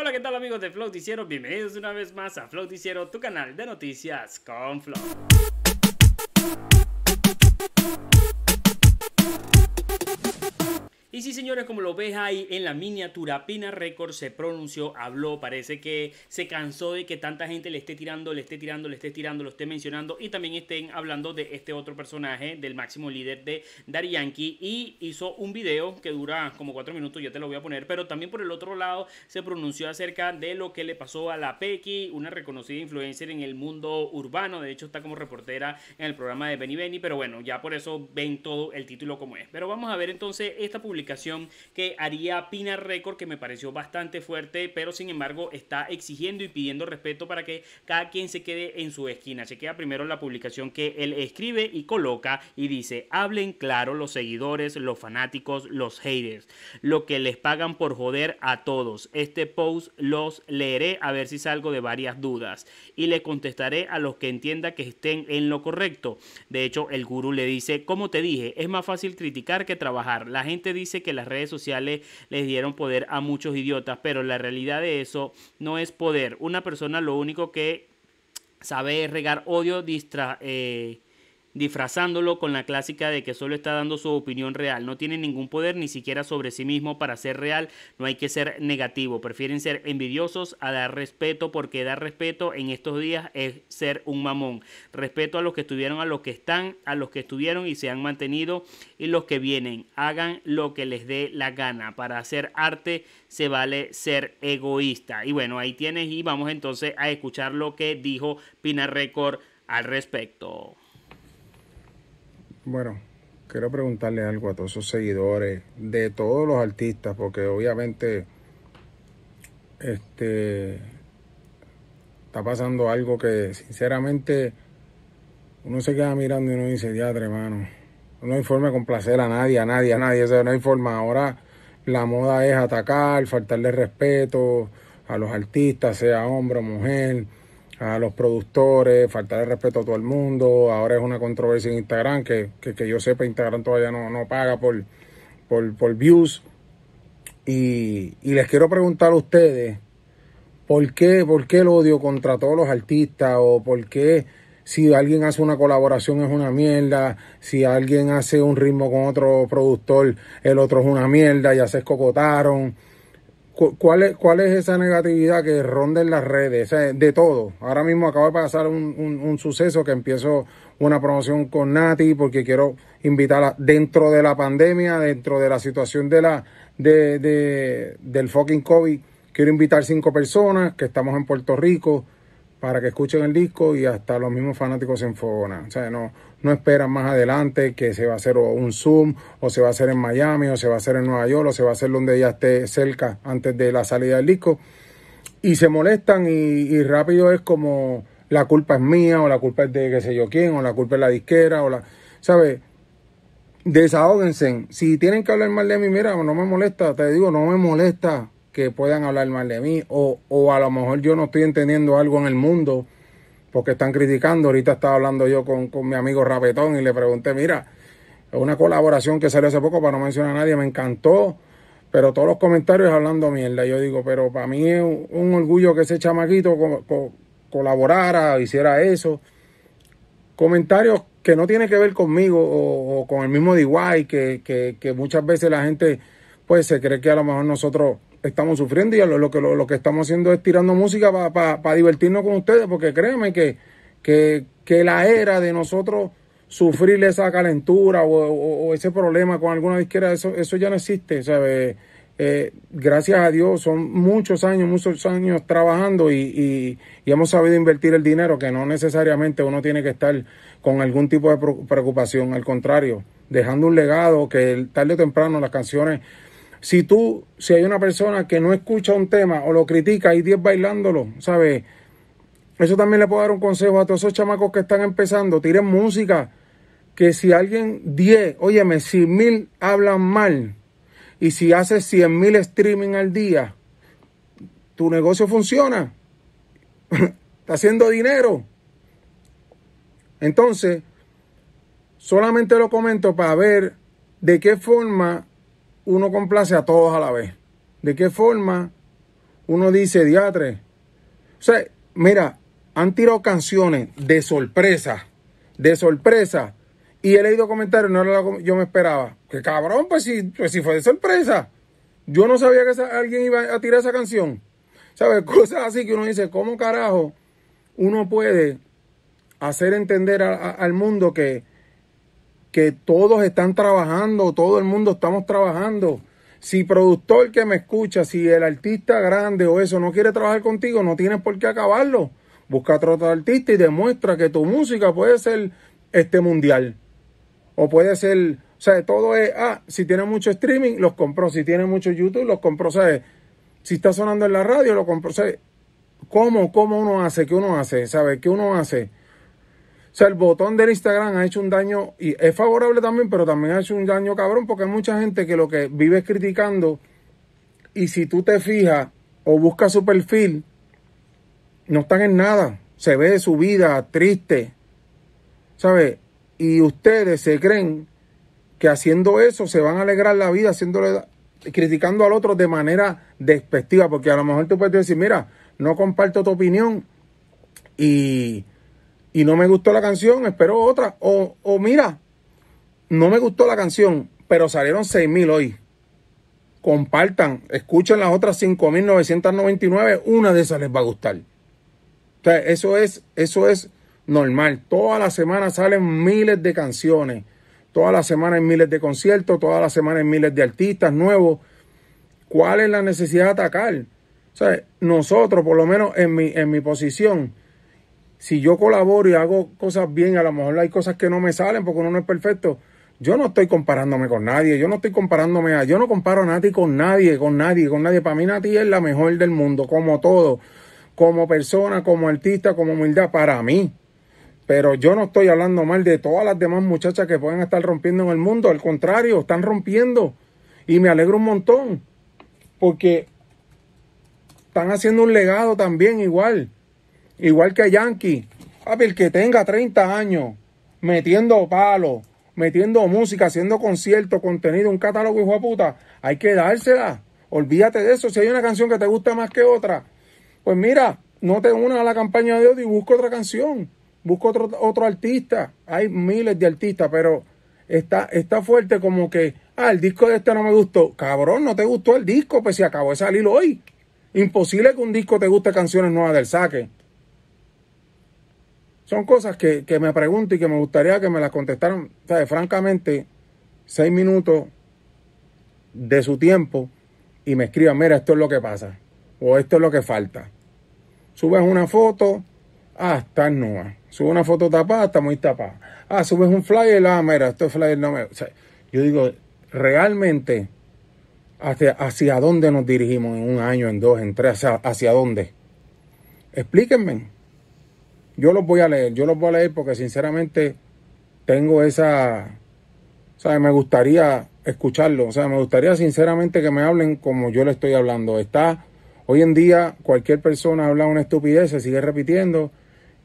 Hola, ¿qué tal amigos de Flow Bienvenidos una vez más a Flow tu canal de noticias con Flow. Y sí, señores, como lo ves ahí en la miniatura, Pina Record se pronunció, habló, parece que se cansó de que tanta gente le esté tirando, le esté tirando, le esté tirando, lo esté mencionando y también estén hablando de este otro personaje, del máximo líder de Daddy Yankee y hizo un video que dura como cuatro minutos, yo te lo voy a poner, pero también por el otro lado se pronunció acerca de lo que le pasó a la Pequi, una reconocida influencer en el mundo urbano, de hecho está como reportera en el programa de Benny Benny, pero bueno, ya por eso ven todo el título como es. Pero vamos a ver entonces esta publicación que haría Pina Record, que me pareció bastante fuerte, pero sin embargo está exigiendo y pidiendo respeto para que cada quien se quede en su esquina. se queda primero la publicación que él escribe y coloca y dice, hablen claro los seguidores, los fanáticos, los haters, lo que les pagan por joder a todos. Este post los leeré a ver si salgo de varias dudas y le contestaré a los que entienda que estén en lo correcto. De hecho, el gurú le dice, como te dije, es más fácil criticar que trabajar. La gente dice dice que las redes sociales les dieron poder a muchos idiotas, pero la realidad de eso no es poder. Una persona lo único que sabe es regar odio, distra... Eh, disfrazándolo con la clásica de que solo está dando su opinión real. No tiene ningún poder ni siquiera sobre sí mismo para ser real. No hay que ser negativo. Prefieren ser envidiosos a dar respeto porque dar respeto en estos días es ser un mamón. Respeto a los que estuvieron, a los que están, a los que estuvieron y se han mantenido y los que vienen. Hagan lo que les dé la gana. Para hacer arte se vale ser egoísta. Y bueno, ahí tienes y vamos entonces a escuchar lo que dijo Pina Record al respecto. Bueno, quiero preguntarle algo a todos sus seguidores, de todos los artistas, porque obviamente este está pasando algo que sinceramente uno se queda mirando y uno dice, diadre, hermano. No hay con placer a nadie, a nadie, a nadie. eso no hay Ahora la moda es atacar, faltarle respeto a los artistas, sea hombre o mujer a los productores, falta de respeto a todo el mundo. Ahora es una controversia en Instagram, que, que, que yo sepa, Instagram todavía no, no paga por, por, views. Y, y, les quiero preguntar a ustedes, ¿por qué, ¿por qué el odio contra todos los artistas? ¿O por qué si alguien hace una colaboración es una mierda? Si alguien hace un ritmo con otro productor, el otro es una mierda, ya se escocotaron cuál, es, ¿Cuál es esa negatividad que ronda en las redes? O sea, de todo. Ahora mismo acaba de pasar un, suceso que empiezo una promoción con Nati porque quiero invitarla dentro de la pandemia, dentro de la situación de la de, del fucking COVID. Quiero invitar cinco personas que estamos en Puerto Rico para que escuchen el disco y hasta los mismos fanáticos se enfogan. O sea, no, no esperan más adelante que se va a hacer un Zoom o se va a hacer en Miami o se va a hacer en Nueva York o se va a hacer donde ella esté cerca antes de la salida del disco. Y se molestan y, rápido es como la culpa es mía o la culpa es de qué sé yo quién o la culpa es la disquera o la... ¿Sabes? Desahóguense. Si tienen que hablar mal de mí, mira, no me molesta, te digo, no me molesta que puedan hablar mal de mí o, o a lo mejor yo no estoy entendiendo algo en el mundo porque están criticando. Ahorita estaba hablando yo con, mi amigo Rabetón y le pregunté, mira, una colaboración que salió hace poco, para no mencionar a nadie, me encantó, pero todos los comentarios hablando mierda. Yo digo, pero para mí es un orgullo que ese chamaquito colaborara, hiciera eso. Comentarios que no tienen que ver conmigo o, con el mismo DIY, que, que, que muchas veces la gente pues se cree que a lo mejor nosotros estamos sufriendo y lo, que, lo, que estamos haciendo es tirando música para divertirnos con ustedes, porque créanme que, que, que, la era de nosotros sufrir esa calentura o, ese problema con alguna izquierda, eso, eso ya no existe, sabe eh, gracias a Dios, son muchos años, muchos años trabajando y, y, y, hemos sabido invertir el dinero, que no necesariamente uno tiene que estar con algún tipo de preocupación, al contrario, dejando un legado que tarde o temprano las canciones si tú, si hay una persona que no escucha un tema o lo critica y 10 bailándolo, ¿sabes? Eso también le puedo dar un consejo a todos esos chamacos que están empezando. Tiren música. Que si alguien 10, óyeme, si mil hablan mal y si haces 100 mil streaming al día, tu negocio funciona. Está haciendo dinero. Entonces, solamente lo comento para ver de qué forma uno complace a todos a la vez. ¿De qué forma uno dice diatre? O sea, mira, han tirado canciones de sorpresa, de sorpresa. Y he leído comentarios, no era yo me esperaba. Que cabrón, pues, pues si, fue de sorpresa. Yo no sabía que alguien iba a tirar esa canción. ¿Sabes? Cosas así que uno dice, ¿cómo carajo uno puede hacer entender al mundo que que todos están trabajando, todo el mundo estamos trabajando. Si productor que me escucha, si el artista grande o eso no quiere trabajar contigo, no tienes por qué acabarlo. Busca otro artista y demuestra que tu música puede ser este mundial. O puede ser, o sea, todo es, ah, si tiene mucho streaming, los compró. Si tiene mucho YouTube, los compró. O sea, si está sonando en la radio, lo compró. ¿cómo, ¿Cómo uno hace? ¿Qué uno hace? ¿Sabe? ¿Qué uno hace? O sea, el botón del Instagram ha hecho un daño y es favorable también, pero también ha hecho un daño cabrón porque hay mucha gente que lo que vive es criticando y si tú te fijas o buscas su perfil, no están en nada. Se ve su vida triste, ¿sabes? Y ustedes se creen que haciendo eso se van a alegrar la vida, haciéndole, criticando al otro de manera despectiva, porque a lo mejor tú puedes decir, mira, no comparto tu opinión y y no me gustó la canción, espero otra. O, o mira, no me gustó la canción, pero salieron 6.000 hoy. Compartan, escuchen las otras 5.999, una de esas les va a gustar. O sea, eso es, eso es normal. Toda la semana salen miles de canciones. Toda la semana hay miles de conciertos, toda la semana hay miles de artistas nuevos. ¿Cuál es la necesidad de atacar? O sea, nosotros, por lo menos en en mi posición, si yo colaboro y hago cosas bien, a lo mejor hay cosas que no me salen porque uno no es perfecto. Yo no estoy comparándome con nadie, yo no estoy comparándome a, yo no comparo a Nati con nadie, con nadie, con nadie. Para mí Nati es la mejor del mundo, como todo, como persona, como artista, como humildad, para mí. Pero yo no estoy hablando mal de todas las demás muchachas que pueden estar rompiendo en el mundo, al contrario, están rompiendo. Y me alegro un montón, porque están haciendo un legado también igual. Igual que Yankee. Papi, el que tenga 30 años metiendo palos, metiendo música, haciendo conciertos, contenido, un catálogo, hijo de puta, hay que dársela. Olvídate de eso. Si hay una canción que te gusta más que otra, pues mira, no te unas a la campaña de odio y busca otra canción. Busca otro, otro artista. Hay miles de artistas, pero está, está fuerte como que, ah, el disco de este no me gustó. Cabrón, no te gustó el disco, pues si acabó de salir hoy. Imposible que un disco te guste canciones nuevas del saque. Son cosas que, me pregunto y que me gustaría que me las contestaran. O sea, francamente, seis minutos de su tiempo y me escriban, mira, esto es lo que pasa o esto es lo que falta. Subes una foto, ah, está nueva. Subes una foto tapada, está muy tapada. Ah, subes un flyer, ah, mira, este flyer no me... yo digo, realmente, hacia, hacia dónde nos dirigimos en un año, en dos, en tres, hacia, hacia dónde. Explíquenme yo los voy a leer, yo los voy a leer porque sinceramente tengo esa, o sea, me gustaría escucharlo, o sea, me gustaría sinceramente que me hablen como yo le estoy hablando. Está, hoy en día cualquier persona habla una estupidez, se sigue repitiendo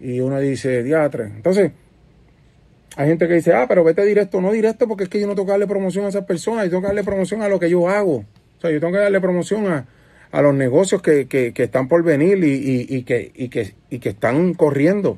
y uno dice, diatre. Entonces, hay gente que dice, ah, pero vete directo, no directo porque es que yo no tengo que darle promoción a esas personas, yo tengo que darle promoción a lo que yo hago. O sea, yo tengo que darle promoción a, a los negocios que, están por venir y, que, que, y que están corriendo.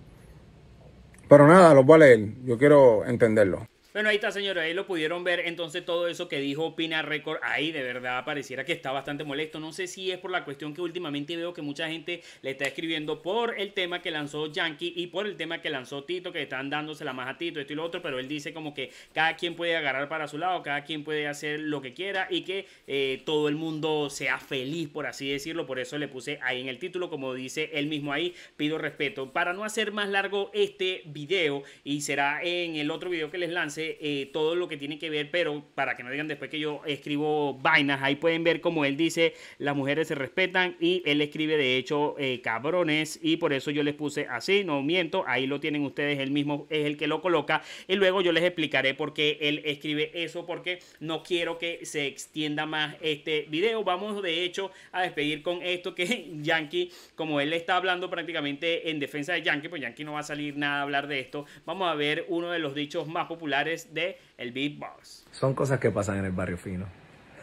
Pero nada, los voy a leer, yo quiero entenderlo. Bueno, ahí está, señores, ahí lo pudieron ver. Entonces, todo eso que dijo Pina Record, ahí de verdad pareciera que está bastante molesto. No sé si es por la cuestión que últimamente veo que mucha gente le está escribiendo por el tema que lanzó Yankee y por el tema que lanzó Tito, que están dándosela más a Tito, esto y lo otro, pero él dice como que cada quien puede agarrar para su lado, cada quien puede hacer lo que quiera y que eh, todo el mundo sea feliz, por así decirlo. Por eso le puse ahí en el título, como dice él mismo ahí, pido respeto. Para no hacer más largo este video y será en el otro video que les lance eh, eh, todo lo que tiene que ver, pero para que no digan después que yo escribo vainas, ahí pueden ver como él dice, las mujeres se respetan y él escribe de hecho eh, cabrones y por eso yo les puse así, no miento, ahí lo tienen ustedes, él mismo es el que lo coloca y luego yo les explicaré por qué él escribe eso, porque no quiero que se extienda más este video. Vamos de hecho a despedir con esto que Yankee, como él está hablando prácticamente en defensa de Yankee, pues Yankee no va a salir nada a hablar de esto, vamos a ver uno de los dichos más populares de el beatbox. Son cosas que pasan en el barrio fino.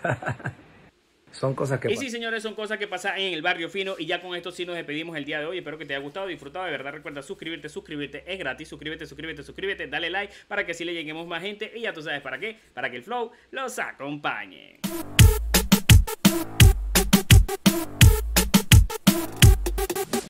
Son cosas que... Y sí, señores, son cosas que pasan en el barrio fino. Y ya con esto sí nos despedimos el día de hoy. Espero que te haya gustado, disfrutado. De verdad, recuerda suscribirte, suscribirte. Es gratis. Suscríbete, suscríbete, suscríbete. Dale like para que así le lleguemos más gente. Y ya tú sabes para qué. Para que el flow los acompañe.